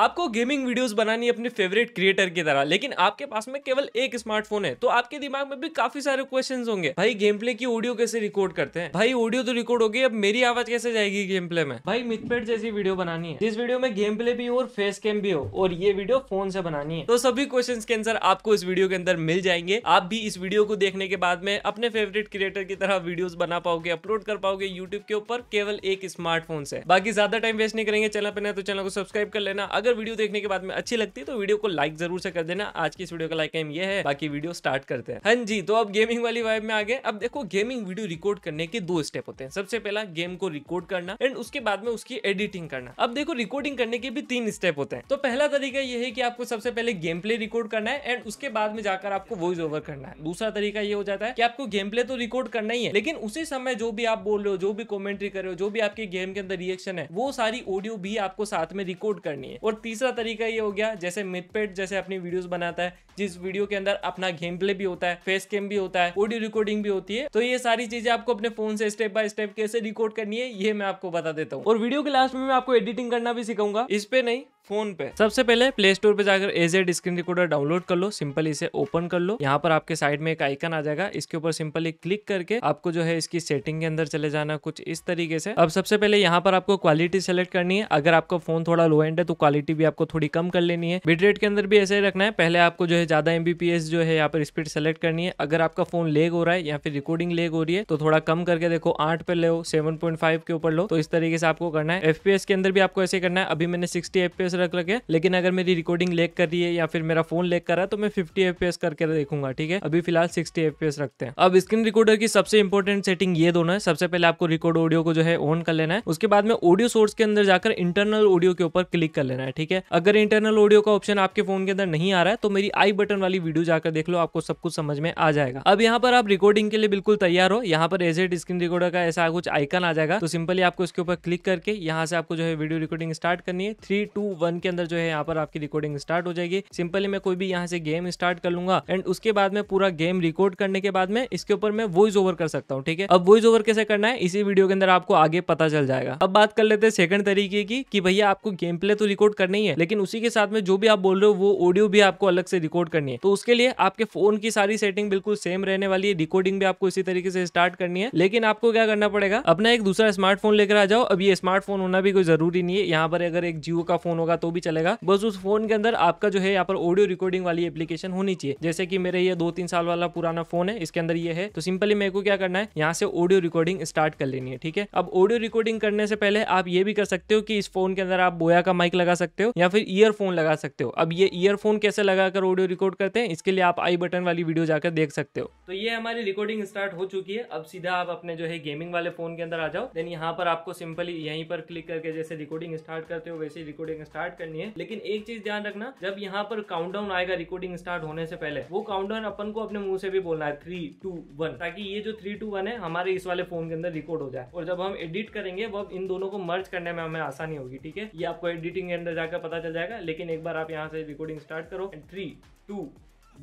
आपको gaming videos बनानी है अपने फेवरेट क्रिएटर की तरह लेकिन आपके पास में केवल एक स्मार्टफोन है तो आपके दिमाग में भी काफी सारे क्वेश्चंस होंगे भाई गेम प्ले की ऑडियो कैसे रिकॉर्ड करते हैं भाई ऑडियो तो रिकॉर्ड होगी अब मेरी आवाज कैसे जाएगी गेम प्ले में भाई मिथपेट जैसी वीडियो बनानी है जिस वीडियो में गेम प्ले भी हो और फेस कैम भी हो और ये वीडियो फोन से बनानी है तो सभी क्वेश्चन के आंसर आपको इस वीडियो के अंदर मिल जाएंगे आप भी इस वीडियो को देखने के बाद में अपने फेवरेट क्रिएटर की तरह वीडियो बना पाओगे अपलोड कर पाओगे यूट्यूब के ऊपर केवल एक स्मार्टफोन से बाकी ज्यादा टाइम वेस्ट नहीं करेंगे चैनल पर तो चैनल को सब्सक्राइब कर लेना अगर वीडियो देखने के बाद में अच्छी लगती है तो वीडियो को लाइक जरूर से कर देना आज की इस वीडियो का लाइक एम ये है बाकी वीडियो स्टार्ट करते हैं हाँ जी तो अब गेमिंग वाली वाइब में आ गए अब देखो गेमिंग वीडियो रिकॉर्ड करने के दो स्टेप होते हैं सबसे पहला गेम को रिकॉर्ड करना एंड उसके बाद में उसकी एडिटिंग करना अब देखो रिकॉर्डिंग करने के भी तीन स्टेप होते हैं तो पहला तरीका यह है कि आपको सबसे पहले गेम प्ले रिकॉर्ड करना है एंड उसके बाद में जाकर आपको वॉइस ओवर करना है दूसरा तरीका ये हो जाता है कि आपको गेम प्ले तो रिकॉर्ड करना ही है लेकिन उसी समय जो भी आप बोल रहे हो जो भी कॉमेंट्री कर रहे हो जो भी आपके गेम के अंदर रिएक्शन है वो सारी ऑडियो भी आपको साथ में रिकॉर्ड करनी है और और तीसरा तरीका ये हो गया जैसे मिथपेट जैसे अपनी वीडियोस बनाता है जिस वीडियो के अंदर अपना गेम प्ले भी होता है फेस कैम भी होता है ऑडियो रिकॉर्डिंग भी होती है तो ये सारी चीजें आपको अपने फोन से स्टेप बाय स्टेप कैसे रिकॉर्ड करनी है ये मैं आपको बता देता हूँ और वीडियो के लास्ट में मैं आपको एडिटिंग करना भी सिखाऊंगा इस पे नहीं फोन पे सबसे पहले प्ले स्टोर पे जाकर एजेड स्क्रीन रिकॉर्डर डाउनलोड कर लो सिंपल इसे ओपन कर लो यहाँ पर आपके साइड में एक आइकन आ जाएगा इसके ऊपर सिंपली क्लिक करके आपको जो है इसकी सेटिंग के अंदर चले जाना कुछ इस तरीके से अब सबसे पहले यहाँ पर आपको क्वालिटी सेलेक्ट करनी है अगर आपका फोन थोड़ा लो एंड है तो क्वालिटी भी आपको थोड़ी कम कर लेनी है बिटरेट रेट के अंदर भी ऐसे ही रखना है पहले आपको जो है ज्यादा एमबीपीएस जो है यहाँ पर स्पीड सेलेक्ट करनी है अगर आपका फोन लेग हो रहा है या फिर रिकॉर्डिंग लेग हो रही है तो थोड़ा कम करके देखो आठ पे लो सेवन के ऊपर लो तो इस तरीके से आपको करना है एफपीएस के अंदर भी आपको ऐसे करना है अभी मैंने सिक्सटी एफपीएस एफ रख लगे लेकिन अगर मेरी रिकॉर्डिंग लेक कर रही है या फिर मेरा फोन लेक कर रहा है तो मैं फिफ्टी एफ करके देखूंगा ठीक है अभी फिलहाल सिक्सटी एफ रखते हैं अब स्क्रीन रिकॉर्डर की सबसे इंपॉर्टेंट सेटिंग ये दोनों है सबसे पहले आपको रिकॉर्ड ऑडियो को जो है ऑन कर लेना है उसके बाद में ऑडियो सोर्स के अंदर जाकर इंटरनल ऑडियो के ऊपर क्लिक कर लेना है ठीक है अगर इंटरनल ऑडियो का ऑप्शन आपके फोन के अंदर नहीं आ रहा है तो मेरी आई बटन वाली वीडियो जाकर देख लो आपको सब कुछ समझ में आ जाएगा अब यहाँ पर आप रिकॉर्डिंग के लिए बिल्कुल तैयार हो यहाँ पर एजेड स्क्रीन रिकॉर्डर का ऐसा कुछ आइकन आ जाएगा तो सिंपली आपको इसके ऊपर क्लिक करके यहाँ से आपको जो है वीडियो रिकॉर्डिंग स्टार्ट करनी है थ्री टू वन के अंदर जो है यहाँ पर आपकी रिकॉर्डिंग स्टार्ट हो जाएगी सिंपली मैं कोई भी यहाँ से गेम स्टार्ट कर लूंगा एंड उसके बाद में पूरा गेम रिकॉर्ड करने के बाद में इसके ऊपर मैं वॉइस ओवर कर सकता हूँ ठीक है अब वॉइस ओवर कैसे करना है इसी वीडियो के अंदर आपको आगे पता चल जाएगा अब बात कर लेते हैं सेकंड तरीके की कि भैया आपको गेम प्ले तो रिकॉर्ड करनी है लेकिन उसी के साथ में जो भी आप बोल रहे हो वो ऑडियो भी आपको अलग से रिकॉर्ड करनी है तो उसके लिए आपके फोन की सारी सेटिंग बिल्कुल सेम रहने वाली है रिकॉर्डिंग भी आपको इसी तरीके से स्टार्ट करनी है लेकिन आपको क्या करना पड़ेगा अपना एक दूसरा स्मार्टफोन लेकर आ जाओ अब ये स्मार्टफोन होना भी कोई जरूरी नहीं है यहाँ पर अगर एक जियो का फोन होगा होगा तो भी चलेगा बस उस फोन के अंदर आपका जो है यहाँ पर ऑडियो रिकॉर्डिंग वाली एप्लीकेशन होनी चाहिए जैसे कि मेरे ये दो तीन साल वाला पुराना फोन है इसके अंदर ये है तो सिंपली मेरे को क्या करना है यहाँ से ऑडियो रिकॉर्डिंग स्टार्ट कर लेनी है ठीक है अब ऑडियो रिकॉर्डिंग करने से पहले आप ये भी कर सकते हो कि इस फोन के अंदर आप बोया का माइक लगा सकते हो या फिर ईयरफोन लगा सकते हो अब ये ईयरफोन कैसे लगाकर ऑडियो रिकॉर्ड करते हैं इसके लिए आप आई बटन वाली वीडियो जाकर देख सकते हो तो ये हमारी रिकॉर्डिंग स्टार्ट हो चुकी है अब सीधा आप अपने जो है गेमिंग वाले फोन के अंदर आ जाओ देन यहाँ पर आपको सिंपली यहीं पर क्लिक करके जैसे रिकॉर्डिंग स्टार्ट करते हो वैसे रिकॉर्डिंग स्टार्ट स्टार्ट करनी है लेकिन एक चीज ध्यान रखना जब यहाँ पर काउंट आएगा रिकॉर्डिंग स्टार्ट होने से पहले वो काउंटडाउन अपन को अपने मुंह से भी बोलना है थ्री टू वन ताकि ये जो थ्री टू वन है हमारे इस वाले फोन के अंदर रिकॉर्ड हो जाए और जब हम एडिट करेंगे वो इन दोनों को मर्ज करने में हमें आसानी होगी ठीक है ये आपको एडिटिंग के अंदर जाकर पता चल जाएगा लेकिन एक बार आप यहाँ से रिकॉर्डिंग स्टार्ट करो थ्री टू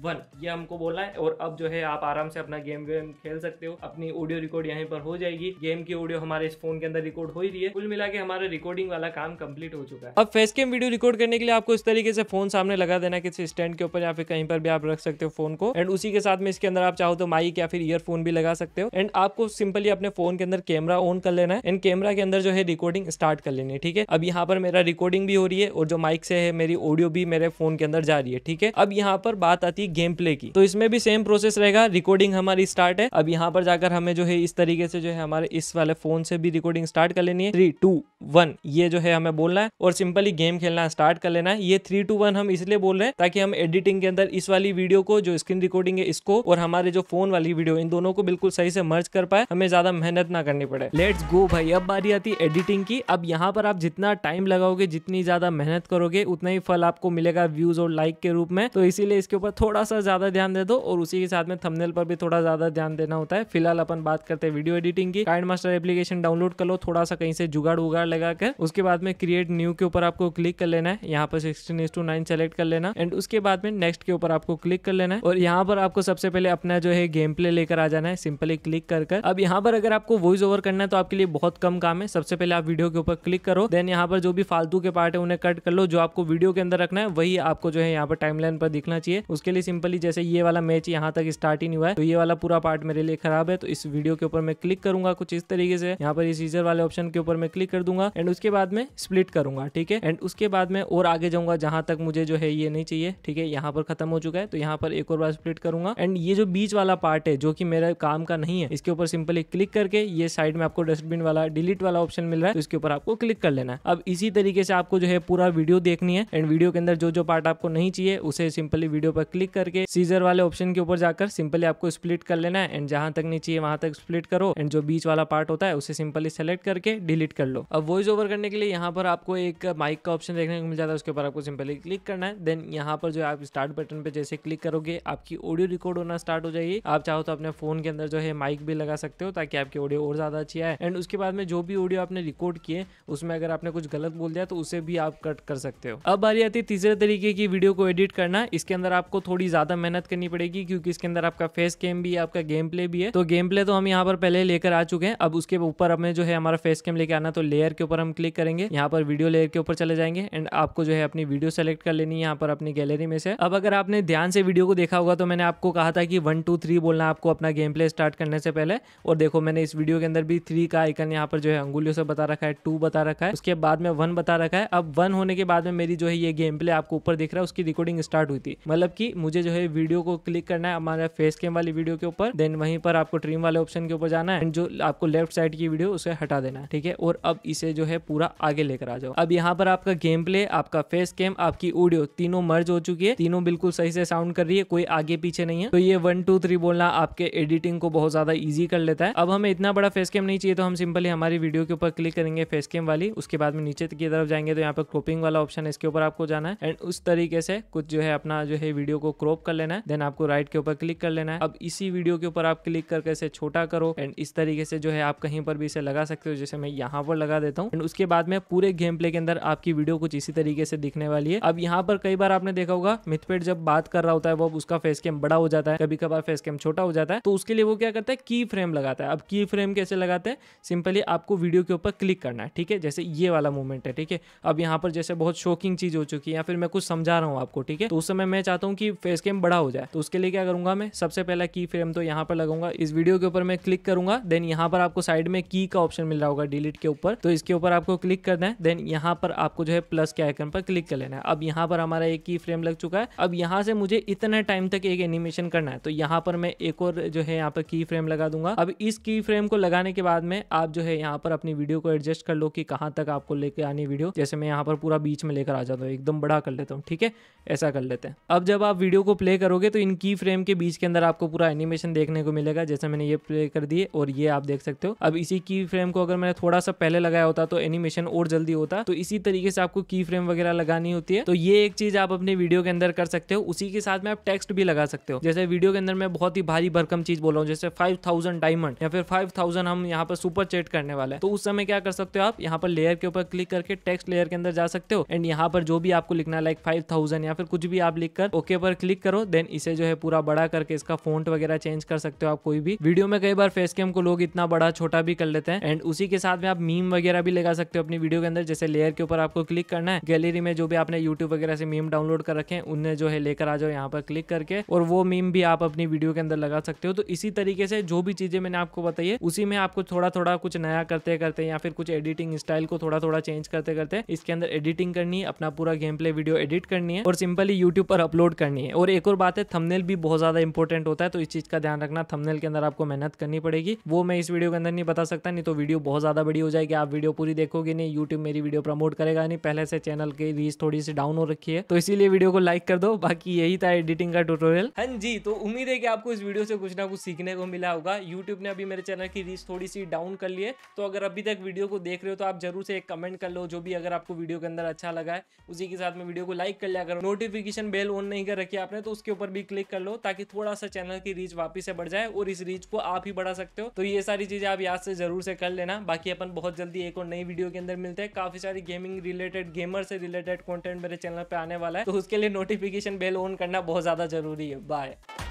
वन ये हमको बोला है और अब जो है आप आराम से अपना गेम वेम खेल सकते हो अपनी ऑडियो रिकॉर्ड यहाँ पर हो जाएगी गेम की ऑडियो हमारे इस फोन के अंदर रिकॉर्ड हो ही रही है कुल मिला के हमारे रिकॉर्डिंग वाला काम कंप्लीट हो चुका है अब फेस कैम वीडियो रिकॉर्ड करने के लिए आपको इस तरीके से फोन सामने लगा देना किसी स्टैंड के ऊपर या फिर कहीं पर भी आप रख सकते हो फोन को एंड उसी के साथ में इसके अंदर आप चाहो तो माइक या फिर ईयरफोन भी लगा सकते हो एंड आपको सिंपली अपने फोन के अंदर कैमरा ऑन कर लेना है एंड कैमरा के अंदर जो है रिकॉर्डिंग स्टार्ट कर लेनी है ठीक है अब यहाँ पर मेरा रिकॉर्डिंग भी हो रही है और जो माइक से है मेरी ऑडियो भी मेरे फोन के अंदर जा रही है ठीक है अब यहाँ पर बात आती थी गेम प्ले की तो इसमें भी सेम प्रोसेस रहेगा रिकॉर्डिंग हमारी स्टार्ट है अब यहाँ पर जाकर हमें जो है इस तरीके से जो है हमारे इस वाले फोन से भी रिकॉर्डिंग स्टार्ट कर लेनी है थ्री टू वन ये जो है हमें बोलना है और सिंपली गेम खेलना स्टार्ट कर लेना है ये थ्री टू वन हम इसलिए बोल रहे हैं ताकि हम एडिटिंग के अंदर इस वाली वीडियो को जो स्क्रीन रिकॉर्डिंग है इसको और हमारे जो फोन वाली वीडियो इन दोनों को बिल्कुल सही से मर्ज कर पाए हमें ज्यादा मेहनत ना करनी पड़े लेट्स गो भाई अब बारी आती है एडिटिंग की अब यहाँ पर आप जितना टाइम लगाओगे जितनी ज्यादा मेहनत करोगे उतना ही फल आपको मिलेगा व्यूज और लाइक के रूप में तो इसीलिए इसके ऊपर थोड़ा थोड़ा सा ज़्यादा ध्यान दे दो और उसी के साथ में थंबनेल पर भी थोड़ा ज़्यादा ध्यान देना होता है फिलहाल अपन बात करते हैं वीडियो एडिटिंग की काइंड मास्टर एप्लीकेशन डाउनलोड कर लो थोड़ा सा कहीं से जुगाड़ उगाड़ लगा कर उसके बाद में क्रिएट न्यू के ऊपर आपको क्लिक कर लेना है यहाँ पर सिक्सटीन टू नाइन सेलेक्ट कर लेना एंड उसके बाद में नेक्स्ट के ऊपर आपको क्लिक कर लेना है और यहाँ पर आपको सबसे पहले अपना जो है गेम प्ले लेकर आ जाना है सिंपली क्लिक कर कर अब यहाँ पर अगर आपको वॉइस ओवर करना है तो आपके लिए बहुत कम काम है सबसे पहले आप वीडियो के ऊपर क्लिक करो देन यहाँ पर जो भी फालतू के पार्ट है उन्हें कट कर लो जो आपको वीडियो के अंदर रखना है वही आपको जो है यहाँ पर टाइमलाइन पर दिखना चाहिए उसके लिए सिंपली सिंपली जैसे ये वाला मैच यहाँ तक स्टार्ट ही नहीं हुआ है तो ये वाला पूरा पार्ट मेरे लिए खराब है तो इस वीडियो के ऊपर मैं क्लिक करूंगा कुछ इस तरीके से यहाँ पर इस यूजर वाले ऑप्शन के ऊपर मैं क्लिक कर दूंगा एंड उसके बाद में स्प्लिट करूंगा ठीक है एंड उसके बाद में और आगे जाऊंगा जहां तक मुझे जो है ये नहीं चाहिए ठीक है यहाँ पर खत्म हो चुका है तो यहाँ पर एक और बार स्प्लिट करूंगा एंड ये जो बीच वाला पार्ट है जो कि मेरा काम का नहीं है इसके ऊपर सिंपली क्लिक करके ये साइड में आपको डस्टबिन वाला डिलीट वाला ऑप्शन मिल रहा है तो इसके ऊपर आपको क्लिक कर लेना है अब इसी तरीके से आपको जो है पूरा वीडियो देखनी है एंड वीडियो के अंदर जो जो पार्ट आपको नहीं चाहिए उसे सिंपली वीडियो पर क्लिक क्लिक करके सीजर वाले ऑप्शन के ऊपर जाकर सिंपली आपको स्प्लिट कर लेना है एंड जहां तक नहीं चाहिए वहां तक स्प्लिट करो एंड जो बीच वाला पार्ट होता है उसे सिंपली सेलेक्ट करके डिलीट कर लो अब वॉइस ओवर करने के लिए यहाँ पर आपको एक माइक का ऑप्शन देखने को मिल जाता है उसके ऊपर आपको सिंपली क्लिक करना है देन यहाँ पर जो आप स्टार्ट बटन पे जैसे क्लिक करोगे आपकी ऑडियो रिकॉर्ड होना स्टार्ट हो जाएगी आप चाहो तो अपने फोन के अंदर जो है माइक भी लगा सकते हो ताकि आपकी ऑडियो और ज्यादा अच्छी आए एंड उसके बाद में जो भी ऑडियो आपने रिकॉर्ड किए उसमें अगर आपने कुछ गलत बोल दिया तो उसे भी आप कट कर सकते हो अब बारी आती तीसरे तरीके की वीडियो को एडिट करना इसके अंदर आपको थोड़ी थोड़ी ज़्यादा मेहनत करनी पड़ेगी क्योंकि इसके अंदर आपका फेस कैम भी है आपका गेम प्ले भी है तो गेम प्ले तो हम यहाँ पर पहले लेकर आ चुके हैं अब उसके ऊपर हमें जो है हमारा फेस कैम लेके आना तो लेयर के ऊपर हम क्लिक करेंगे यहाँ पर वीडियो लेयर के ऊपर चले जाएंगे एंड आपको जो है अपनी वीडियो सेलेक्ट कर लेनी है यहाँ पर अपनी गैलरी में से अब अगर आपने ध्यान से वीडियो को देखा होगा तो मैंने आपको कहा था कि वन टू थ्री बोलना आपको अपना गेम प्ले स्टार्ट करने से पहले और देखो मैंने इस वीडियो के अंदर भी थ्री का आइकन यहाँ पर जो है अंगुलियों से बता रखा है टू बता रखा है उसके बाद में वन बता रखा है अब वन होने के बाद में मेरी जो है ये गेम प्ले आपको ऊपर दिख रहा है उसकी रिकॉर्डिंग स्टार्ट हुई थी मतलब की मुझे जो है वीडियो को क्लिक करना है हमारे फेस कैम वाली वीडियो के ऊपर देन वहीं पर आपको ट्रीम वाले ऑप्शन के ऊपर जाना है जो आपको लेफ्ट साइड की वीडियो उसे हटा देना है ठीक है और अब इसे जो है पूरा आगे लेकर आ जाओ अब यहाँ पर आपका गेम प्ले आपका फेस कैम आपकी ऑडियो तीनों मर्ज हो चुकी है तीनों बिल्कुल सही से साउंड कर रही है कोई आगे पीछे नहीं है तो ये वन टू थ्री बोलना आपके एडिटिंग को बहुत ज्यादा ईजी कर लेता है अब हमें इतना बड़ा फेस कैम नहीं चाहिए तो हम सिंपली हमारी वीडियो के ऊपर क्लिक करेंगे फेस कैम वाली उसके बाद में नीचे की तरफ जाएंगे तो यहाँ पर क्रोपिंग वाला ऑप्शन है इसके ऊपर आपको जाना है एंड उस तरीके से कुछ जो है अपना जो है वीडियो को क्रॉप कर लेना है देन आपको राइट के ऊपर क्लिक कर लेना है अब इसी वीडियो के ऊपर आप क्लिक करके इसे छोटा करो एंड इस तरीके से जो है आप कहीं पर भी इसे लगा सकते हो जैसे मैं यहाँ पर लगा देता हूँ एंड उसके बाद में पूरे गेम प्ले के अंदर आपकी वीडियो कुछ इसी तरीके से दिखने वाली है अब यहाँ पर कई बार आपने देखा होगा मिथपेट जब बात कर रहा होता है वो उसका फेस कैम बड़ा हो जाता है कभी कभार फेस कैम छोटा हो जाता है तो उसके लिए वो क्या करता है की फ्रेम लगाता है अब की फ्रेम कैसे लगाते हैं सिंपली आपको वीडियो के ऊपर क्लिक करना है ठीक है जैसे ये वाला मूवमेंट है ठीक है अब यहाँ पर जैसे बहुत शॉकिंग चीज हो चुकी है या फिर मैं कुछ समझा रहा हूँ आपको ठीक है तो उस समय मैं चाहता हूँ कि फेस केम बड़ा हो जाए तो उसके लिए क्या करूंगा मैं सबसे पहला की फ्रेम तो यहाँ पर लगाऊंगा इस वीडियो के ऊपर मैं क्लिक करूंगा देन यहाँ पर आपको साइड में की का ऑप्शन मिल रहा होगा डिलीट के ऊपर तो इसके ऊपर आपको क्लिक करना है देन यहाँ पर आपको जो है प्लस के आइकन पर क्लिक कर लेना है अब यहाँ पर हमारा एक की फ्रेम लग चुका है अब यहाँ से मुझे इतने टाइम तक एक एनिमेशन करना है तो यहाँ पर मैं एक और जो है यहाँ पर की फ्रेम लगा दूंगा अब इस की फ्रेम को लगाने के बाद में आप जो है यहाँ पर अपनी वीडियो को एडजस्ट कर लो कि कहाँ तक आपको लेके आनी वीडियो जैसे मैं यहाँ पर पूरा बीच में लेकर आ जाता हूँ एकदम बड़ा कर लेता हूँ ठीक है ऐसा कर लेते हैं अब जब आप वीडियो को प्ले करोगे तो इन की फ्रेम के बीच के अंदर आपको पूरा एनिमेशन देखने को मिलेगा जैसे मैंने ये प्ले कर दिए और ये आप देख सकते हो अब इसी की फ्रेम को अगर मैंने थोड़ा सा पहले लगाया होता तो एनिमेशन और जल्दी होता तो इसी तरीके से आपको की फ्रेम वगैरह लगानी होती है तो ये एक चीज आप अपने वीडियो के अंदर कर सकते हो उसी के साथ में आप टेक्स्ट भी लगा सकते हो जैसे वीडियो के अंदर मैं बहुत ही भारी भरकम चीज बोल रहा हूँ जैसे फाइव थाउजेंड डायमंड या फिर फाइव थाउजेंड हम यहाँ पर सुपर चेट करने वाले तो उस समय क्या कर सकते हो आप यहाँ पर लेयर के ऊपर क्लिक करके टेक्स्ट लेयर के अंदर जा सकते हो एंड यहाँ पर जो भी आपको लिखना लाइक फाइव थाउजेंड या फिर कुछ भी आप लिखकर ओके पर क्लिक करो देन इसे जो है पूरा बड़ा करके इसका फोन्ट वगैरह चेंज कर सकते हो आप कोई भी वीडियो में कई बार फेस कैम को लोग इतना बड़ा छोटा भी कर लेते हैं एंड उसी के साथ में आप मीम वगैरह भी लगा सकते हो अपनी वीडियो के अंदर जैसे लेयर के ऊपर आपको क्लिक करना है गैलरी में जो भी आपने यूट्यूब वगैरह से मीम डाउनलोड कर रखे हैं उन्हें जो है लेकर आ जाओ यहाँ पर क्लिक करके और वो मीम भी आप अपनी वीडियो के अंदर लगा सकते हो तो इसी तरीके से जो भी चीजें मैंने आपको बताई है उसी में आपको थोड़ा थोड़ा कुछ नया करते करते या फिर कुछ एडिटिंग स्टाइल को थोड़ा थोड़ा चेंज करते करते इसके अंदर एडिटिंग करनी है अपना पूरा गेम प्ले वीडियो एडिट करनी है और सिंपली यूट्यूब पर अपलोड करनी है है और एक और बात है थमनेल भी बहुत ज्यादा इंपॉर्टेंट होता है तो इस चीज का ध्यान रखना थमनेल के अंदर आपको मेहनत करनी पड़ेगी वो मैं इस वीडियो के अंदर नहीं बता सकता नहीं तो वीडियो बहुत ज्यादा बड़ी हो जाएगी आप वीडियो पूरी देखोगे नहीं यूट्यूब मेरी वीडियो प्रमोट करेगा नहीं पहले से चैनल की रीच थोड़ी सी डाउन हो रखी है तो इसीलिए वीडियो को लाइक कर दो बाकी यही था एडिटिंग का टूटोरियल हाँ जी तो उम्मीद है कि आपको इस वीडियो से कुछ ना कुछ सीखने को मिला होगा यूट्यूब ने अभी मेरे चैनल की रीच थोड़ी सी डाउन कर ली है तो अगर अभी तक वीडियो को देख रहे हो तो आप जरूर से एक कमेंट कर लो जो भी अगर आपको वीडियो के अंदर अच्छा लगा है उसी के साथ में वीडियो को लाइक कर लिया करो नोटिफिकेशन बेल ऑन नहीं कर रखी किया आपने तो उसके ऊपर भी क्लिक कर लो ताकि थोड़ा सा चैनल की रीच वापिस से बढ़ जाए और इस रीच को आप ही बढ़ा सकते हो तो ये सारी चीजें आप याद से जरूर से कर लेना बाकी अपन बहुत जल्दी एक और नई वीडियो के अंदर मिलते हैं काफी सारी गेमिंग रिलेटेड गेमर से रिलेटेड कॉन्टेंट मेरे चैनल पर आने वाला है तो उसके लिए नोटिफिकेशन बेल ऑन करना बहुत ज्यादा जरूरी है बाय